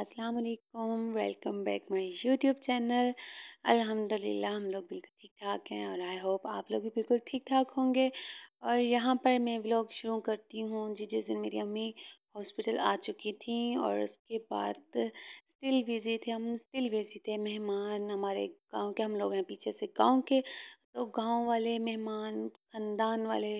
अस्सलाम वालेकुम welcome back my YouTube channel अल्हम्दुलिल्लाह हम लोग बिल्कुल ठीक ठाक हैं और आई होप आप लोग भी बिल्कुल ठीक ठाक होंगे और यहाँ पर मैं ब्लॉग शुरू करती हूँ जी जिस दिन मेरी अम्मी हॉस्पिटल आ चुकी थी और उसके बाद स्टिल बिज़ी थे हम स्टिल बिज़ी थे मेहमान हमारे गाँव के हम लोग हैं पीछे से गाँव के तो गाँव वाले मेहमान ख़ानदान वाले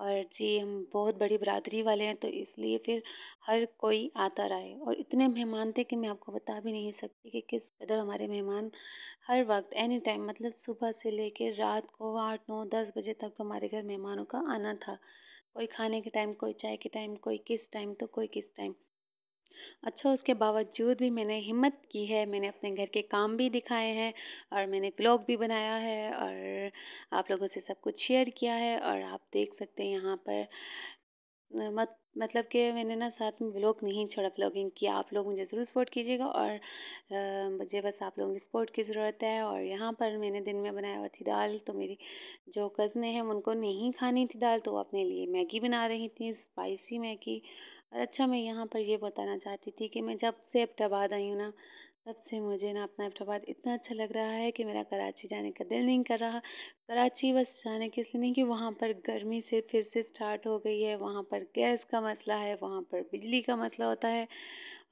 और जी हम बहुत बड़ी बरादरी वाले हैं तो इसलिए फिर हर कोई आता है और इतने मेहमान थे कि मैं आपको बता भी नहीं सकती कि किस कदर हमारे मेहमान हर वक्त एनी टाइम मतलब सुबह से लेकर रात को आठ नौ दस बजे तक तो हमारे घर मेहमानों का आना था कोई खाने के टाइम कोई चाय के टाइम कोई किस टाइम तो कोई किस टाइम अच्छा उसके बावजूद भी मैंने हिम्मत की है मैंने अपने घर के काम भी दिखाए हैं और मैंने ब्लॉग भी बनाया है और आप लोगों से सब कुछ शेयर किया है और आप देख सकते हैं यहाँ पर मत मतलब कि मैंने ना साथ में ब्लॉग नहीं छोड़ा ब्लॉगिंग की आप लोग मुझे ज़रूर सपोर्ट कीजिएगा और मुझे बस आप लोगों की सपोर्ट की ज़रूरत है और यहाँ पर मैंने दिन में बनाया हुआ थी दाल तो मेरी जो कज़ने हैं उनको नहीं खानी थी दाल तो वो अपने लिए मैगी बना रही थी स्पाइसी मैगी और अच्छा मैं यहाँ पर ये बताना चाहती थी कि मैं जब से अब्टाबाद आई हूँ ना तब से मुझे ना अपना अब्टाबाद इतना अच्छा लग रहा है कि मेरा कराची जाने का दिल नहीं कर रहा कराची बस जाने के इसलिए नहीं कि वहाँ पर गर्मी से फिर से स्टार्ट हो गई है वहाँ पर गैस का मसला है वहाँ पर बिजली का मसला होता है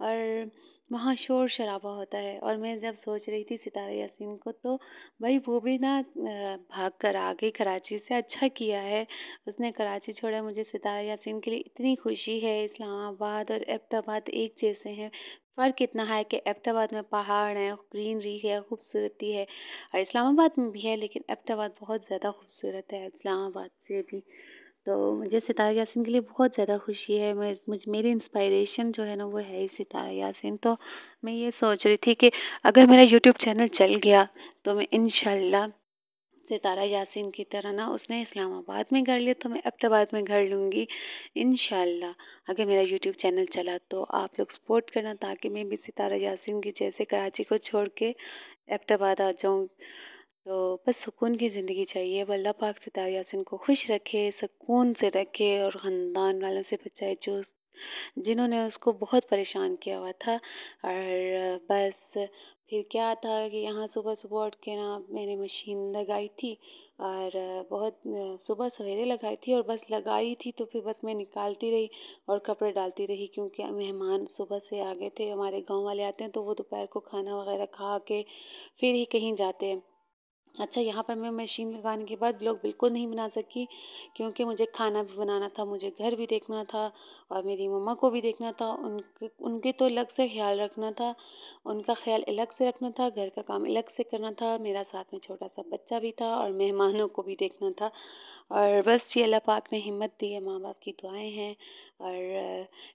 और वहाँ शोर शराबा होता है और मैं जब सोच रही थी सितारा यासीन को तो भाई वो भी ना भाग कर आ गई कराची से अच्छा किया है उसने कराची छोड़ा मुझे सितारा यासीन के लिए इतनी खुशी है इस्लामाबाद और एबटाबाद एक जैसे हैं फ़र्क इतना है कि एबटाबाद में पहाड़ हैं ग्रीनरी है खूबसूरती है और इस्लामाबाद में भी है लेकिन एबटाबाद बहुत ज़्यादा खूबसूरत है इस्लामाबाद से भी तो मुझे सितारा यासिन के लिए बहुत ज़्यादा खुशी है मैं मुझ मेरी इंस्पायरेशन जो है ना वो है ही सितारा यासिन तो मैं ये सोच रही थी कि अगर मेरा यूट्यूब चैनल चल गया तो मैं इन सितारा यासिन की तरह ना उसने इस्लामाबाद में घर लिया तो मैं अब्दाबाद तो में घर लूँगी इन अगर मेरा यूट्यूब चैनल चला तो आप लोग सपोर्ट करना ताकि मैं भी सितारा यासिन की जैसे कराची को छोड़ के अब्दाबाद तो आ जाऊँ तो बस सुकून की ज़िंदगी चाहिए अब अल्लाह पाक सितार यासिन को खुश रखे सुकून से रखे और ख़ानदान वालों से बचाए जो जिन्होंने उसको बहुत परेशान किया हुआ था और बस फिर क्या था कि यहाँ सुबह सुबह उठ के ना मैंने मशीन लगाई थी और बहुत सुबह सवेरे लगाई थी और बस लगाई थी तो फिर बस मैं निकालती रही और कपड़े डालती रही क्योंकि मेहमान सुबह से आ गए थे हमारे गांव वाले आते हैं तो वो दोपहर को खाना वगैरह खा के फिर ही कहीं जाते हैं अच्छा यहाँ पर मैं मशीन लगाने के बाद ब्लॉग बिल्कुल नहीं बना सकी क्योंकि मुझे खाना भी बनाना था मुझे घर भी देखना था और मेरी मम्मा को भी देखना था उनके उनके तो अलग से ख्याल रखना था उनका ख्याल अलग से रखना था घर का काम अलग से करना था मेरा साथ में छोटा सा बच्चा भी था और मेहमानों को भी देखना था और बस ये अल्लाह पाक ने हिम्मत दी है माँ बाप की दुआएँ हैं और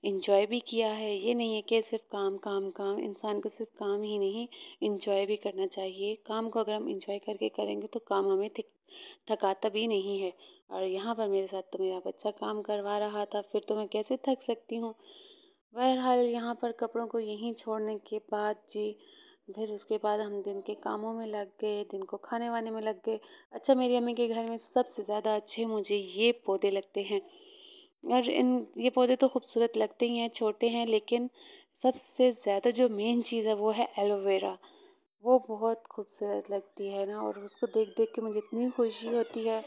इन्जॉय भी किया है ये नहीं है कि सिर्फ काम काम काम इंसान को सिर्फ काम ही नहीं इन्जॉय भी करना चाहिए काम को अगर हम इन्जॉय करके करेंगे तो काम हमें थकाता भी नहीं है और यहाँ पर मेरे साथ तो मेरा बच्चा काम करवा रहा था फिर तो मैं कैसे थक सकती हूँ बहरहाल यहाँ पर कपड़ों को यहीं छोड़ने के बाद जी फिर उसके बाद हम दिन के कामों में लग गए दिन को खाने वाने में लग गए अच्छा मेरी अम्मी के घर में सबसे ज़्यादा अच्छे मुझे ये पौधे लगते हैं और इन ये पौधे तो खूबसूरत लगते ही हैं छोटे हैं लेकिन सबसे ज़्यादा जो मेन चीज़ है वो है एलोवेरा वो बहुत खूबसूरत लगती है ना और उसको देख देख के मुझे इतनी खुशी होती है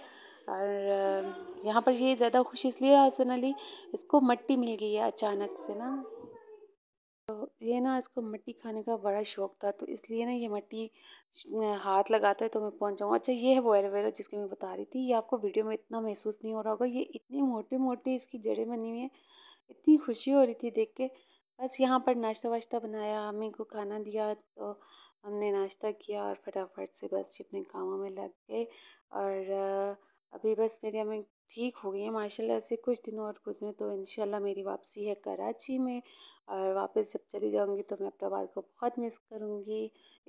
और यहाँ पर ये ज़्यादा खुशी इसलिए हसन अली इसको मट्टी मिल गई है अचानक से ना तो ये ना इसको मिट्टी खाने का बड़ा शौक था तो इसलिए ना ये मिट्टी हाथ लगाता है तो मैं पहुंच जाऊँगा अच्छा ये है वो एलोवेरा जिसकी मैं बता रही थी ये आपको वीडियो में इतना महसूस नहीं हो रहा होगा ये इतनी मोटे मोटे इसकी जड़ें बनी हुई हैं इतनी खुशी हो रही थी देख के बस यहाँ पर नाश्ता वाश्ता बनाया हम को खाना दिया तो हमने नाश्ता किया और फटाफट से बस अपने कामों में लग गए और अभी बस मेरी अम्मी ठीक हो गई है माशाल्लाह से कुछ दिनों और गुजरे तो इन मेरी वापसी है कराची में और वापस जब चली जाऊँगी तो मैं अपटाबाद को बहुत मिस करूँगी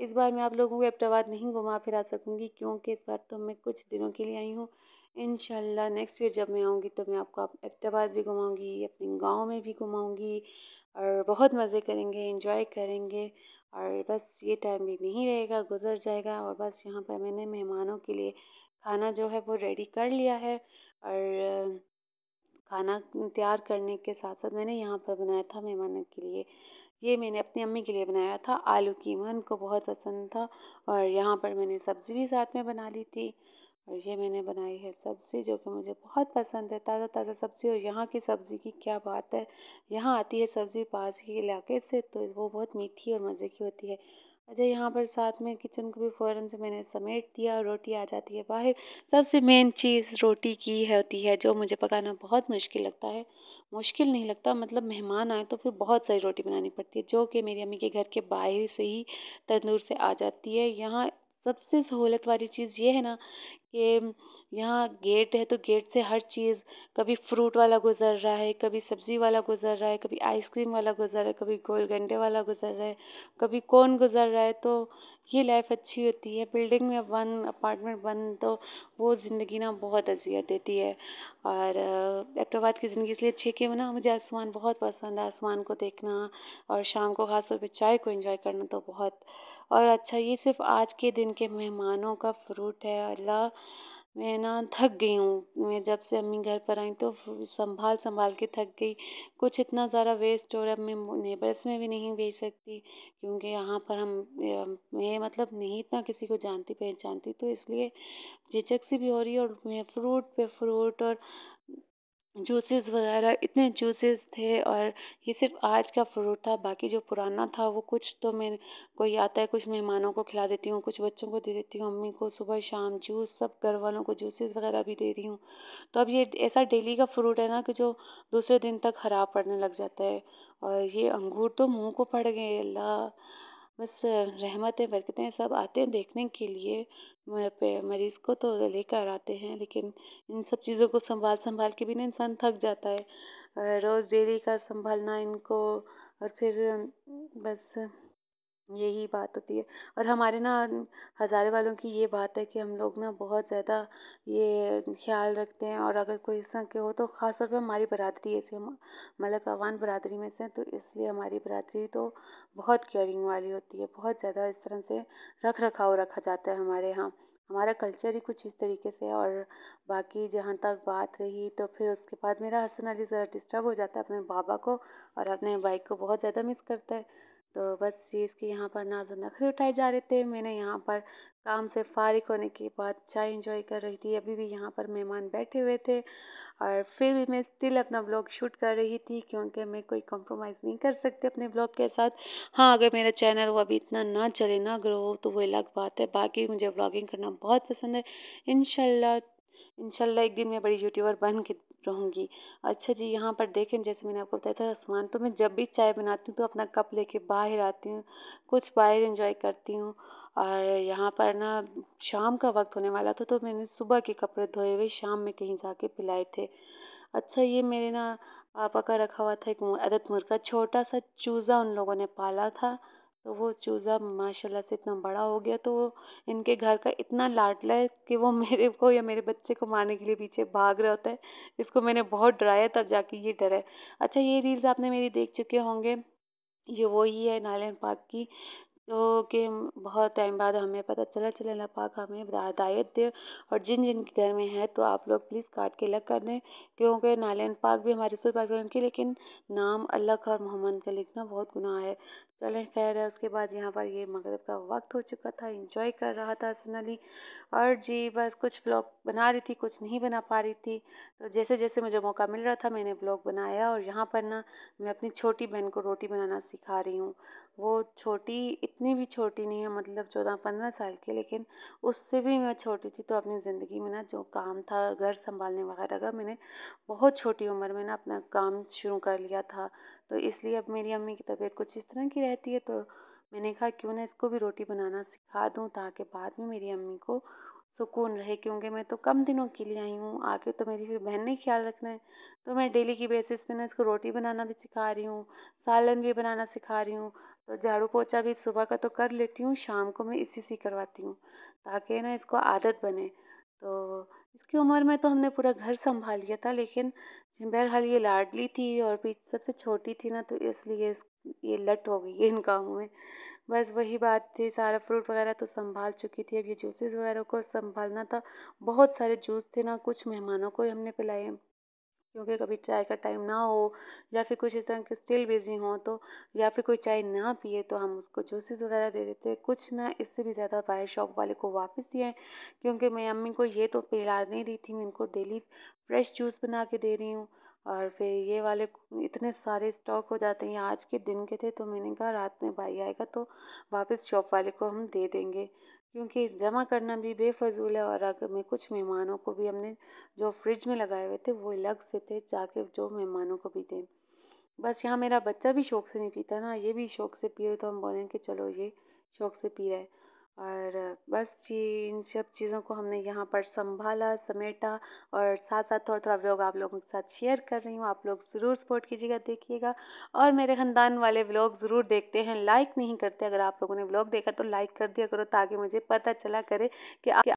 इस बार मैं आप लोगों को अपटाबाद नहीं घुमा फिरा सकूँगी क्योंकि इस बार तो मैं कुछ दिनों के लिए आई हूँ इन नेक्स्ट ईयर जब मैं आऊँगी तो मैं आपको अपटाबाद भी घुमाऊँगी अपने गाँव में भी घुमाऊँगी और बहुत मज़े करेंगे इंजॉय करेंगे और बस ये टाइम भी नहीं रहेगा गुजर जाएगा और बस यहाँ पर मैंने मेहमानों के लिए खाना जो है वो रेडी कर लिया है और खाना तैयार करने के साथ साथ मैंने यहाँ पर बनाया था मेहमानों के लिए ये मैंने अपनी अम्मी के लिए बनाया था आलू कीमा उनको बहुत पसंद था और यहाँ पर मैंने सब्ज़ी भी साथ में बना ली थी और ये मैंने बनाई है सब्ज़ी जो कि मुझे बहुत पसंद है ताज़ा ताज़ा सब्ज़ी और यहाँ की सब्ज़ी की क्या बात है यहाँ आती है सब्ज़ी पास के इलाके से तो वो बहुत मीठी और मज़े की होती है अच्छा यहाँ पर साथ में किचन को भी फ़ौरन से मैंने समेट दिया रोटी आ जाती है बाहर सबसे मेन चीज़ रोटी की होती है जो मुझे पकाना बहुत मुश्किल लगता है मुश्किल नहीं लगता मतलब मेहमान आए तो फिर बहुत सारी रोटी बनानी पड़ती है जो कि मेरी अम्मी के घर के बाहर से ही तंदूर से आ जाती है यहाँ सबसे सहूलत वाली चीज़ ये है ना कि यहाँ गेट है तो गेट से हर चीज़ कभी फ्रूट वाला गुजर रहा है कभी सब्ज़ी वाला गुजर रहा है कभी आइसक्रीम वाला गुजर रहा है कभी गोल गंडे वाला गुजर रहा है कभी कौन गुजर रहा है तो ये लाइफ अच्छी होती है बिल्डिंग में वन अपार्टमेंट वन तो वो ज़िंदगी ना बहुत अजियत देती है और एक्टोबाद की ज़िंदगी इसलिए अच्छी है कि ना मुझे आसमान बहुत पसंद है आसमान को देखना और शाम को ख़ासतौर पर चाय को इन्जॉय करना तो बहुत और अच्छा ये सिर्फ आज के दिन के मेहमानों का फ्रूट है अल्लाह मैं ना थक गई हूँ मैं जब से अम्मी घर पर आई तो संभाल संभाल के थक गई कुछ इतना ज़्यादा वेस्ट हो रहा है मैं नेबर्स में भी नहीं बेच सकती क्योंकि यहाँ पर हम मैं मतलब नहीं इतना किसी को जानती पहचानती तो इसलिए झिझक सी भी हो रही है और मैं फ्रूट पे फ्रूट और जूसेस वगैरह इतने जूसेस थे और ये सिर्फ आज का फ्रूट था बाकी जो पुराना था वो कुछ तो मैं कोई आता है कुछ मेहमानों को खिला देती हूँ कुछ बच्चों को दे देती हूँ अम्मी को सुबह शाम जूस सब घर वालों को जूसेस वगैरह भी दे रही हूँ तो अब ये ऐसा डेली का फ्रूट है ना कि जो दूसरे दिन तक ख़राब पड़ने लग जाता है और ये अंगूर तो मुँह को पड़ गए अल्लाह बस रहमतें बरकतें सब आते हैं देखने के लिए वहाँ पे मरीज़ को तो लेकर आते हैं लेकिन इन सब चीज़ों को संभाल संभाल के भी ना इंसान थक जाता है रोज़ डेली का संभालना इनको और फिर बस यही बात होती है और हमारे ना हज़ारे वालों की ये बात है कि हम लोग ना बहुत ज़्यादा ये ख्याल रखते हैं और अगर कोई इस तरह के हो तो ख़ास तौर पर हमारी बरादरी ऐसी हम मलक मतलब अवान बरादरी में से तो इसलिए हमारी बरादरी तो बहुत केयरिंग वाली होती है बहुत ज़्यादा इस तरह से रख रखाव रखा जाता है हमारे यहाँ हमारा कल्चर ही कुछ इस तरीके से है और बाकी जहाँ तक बात रही तो फिर उसके बाद मेरा हसन अली ज़रा डिस्टर्ब हो जाता है अपने बाबा को और अपने भाई को बहुत ज़्यादा मिस करता है तो बस ये इसके यहाँ पर नाजो नखरे उठाए जा रहे थे मैंने यहाँ पर काम से फारिग होने के बाद चाय इंजॉय कर रही थी अभी भी यहाँ पर मेहमान बैठे हुए थे और फिर भी मैं स्टिल अपना ब्लॉग शूट कर रही थी क्योंकि मैं कोई कॉम्प्रोमाइज़ नहीं कर सकती अपने ब्लॉग के साथ हाँ अगर मेरा चैनल वो अभी इतना ना चले ना ग्रो हो तो वो अलग बात है बाकी मुझे ब्लॉगिंग करना बहुत पसंद है इन इनशाला एक दिन मैं बड़ी यूट्यूबर बन के रहूँगी अच्छा जी यहाँ पर देखें जैसे मैंने आपको बताया था आसमान तो मैं जब भी चाय बनाती हूँ तो अपना कप लेके बाहर आती हूँ कुछ बाहर इंजॉय करती हूँ और यहाँ पर ना शाम का वक्त होने वाला था तो मैंने सुबह के कपड़े धोए हुए शाम में कहीं जाके पिलाए थे अच्छा ये मेरे ना पापा का रखा हुआ था एक अदत मुर्गा छोटा सा चूज़ा उन लोगों ने पाला था तो वो चूज़ा माशाल्लाह से इतना बड़ा हो गया तो इनके घर का इतना लाडला है कि वो मेरे को या मेरे बच्चे को मारने के लिए पीछे भाग रहा होता है इसको मैंने बहुत डराया तब जाके ये डरा है अच्छा ये रील्स आपने मेरी देख चुके होंगे ये वही है नारायण पाक की तो कि बहुत टाइम बाद हमें पता चला चले अल्लाह पाक हमें हदायत दे और जिन जिन के घर में है तो आप लोग प्लीज़ काट के अलग कर दें क्योंकि नारायण पाक भी हमारे रसूल पाक के लेकिन नाम अल्लाह का और मोहम्मद का लिखना बहुत गुनाह है चलें खैर है उसके बाद यहाँ पर ये मगरब का वक्त हो चुका था इंजॉय कर रहा था सनली और जी बस कुछ ब्लॉग बना रही थी कुछ नहीं बना पा रही थी तो जैसे जैसे मुझे मौका मिल रहा था मैंने ब्लॉग बनाया और यहाँ पर ना मैं अपनी छोटी बहन को रोटी बनाना सिखा रही हूँ वो छोटी इतनी भी छोटी नहीं है मतलब चौदह पंद्रह साल की लेकिन उससे भी मैं छोटी थी तो अपनी ज़िंदगी में ना जो काम था घर संभालने वगैरह का मैंने बहुत छोटी उम्र में ना अपना काम शुरू कर लिया था तो इसलिए अब मेरी अम्मी की तबीयत कुछ इस तरह की रहती है तो मैंने कहा क्यों ना इसको भी रोटी बनाना सिखा दूँ ताकि बाद में मेरी अम्मी को सुकून रहे क्योंकि मैं तो कम दिनों के लिए आई हूँ आगे तो मेरी फिर बहन ने ख्याल रखना है तो मैं डेली की बेसिस पे ना इसको रोटी बनाना भी सिखा रही हूँ सालन भी बनाना सिखा रही हूँ तो झाड़ू पोछा भी सुबह का तो कर लेती हूँ शाम को मैं इसी से करवाती हूँ ताकि ना इसको आदत बने तो इसकी उम्र में तो हमने पूरा घर संभाल लिया था लेकिन बहरहाल ये लाडली थी और भी सबसे छोटी थी ना तो इसलिए ये लट हो गई है इन कामों में बस वही बात थी सारा फ्रूट वगैरह तो संभाल चुकी थी अब ये जूसेस वगैरह को संभालना था बहुत सारे जूस थे ना कुछ मेहमानों को हमने पिलाए क्योंकि कभी चाय का टाइम ना हो या फिर कुछ इस तरह के स्टिल बिजी हों तो या फिर कोई चाय ना पिए तो हम उसको जूसेस वगैरह दे देते कुछ ना इससे भी ज़्यादा बाहर शॉप वाले को वापस दिए क्योंकि मैं अम्मी को ये तो पिला नहीं रही थी मैं इनको डेली फ्रेश जूस बना के दे रही हूँ और फिर ये वाले इतने सारे स्टॉक हो जाते हैं आज के दिन के थे तो मैंने कहा रात में भाई आएगा तो वापस शॉप वाले को हम दे देंगे क्योंकि जमा करना भी बेफजूल है और अगर में कुछ मेहमानों को भी हमने जो फ्रिज में लगाए हुए थे वो अलग से थे जाके जो मेहमानों को भी दें बस यहाँ मेरा बच्चा भी शौक से नहीं पीता ना ये भी शौक से पिए तो हम बोलें कि चलो ये शौक से पी रहा है और बस ये इन सब चीज़ों को हमने यहाँ पर संभाला समेटा और साथ साथ थोड़ा थोड़ा व्लॉग आप लोगों के साथ शेयर कर रही हूँ आप लोग ज़रूर सपोर्ट कीजिएगा देखिएगा और मेरे ख़ानदान वाले व्लॉग ज़रूर देखते हैं लाइक नहीं करते अगर आप लोगों ने व्लॉग देखा तो लाइक कर दिया करो ताकि मुझे पता चला करे कि आप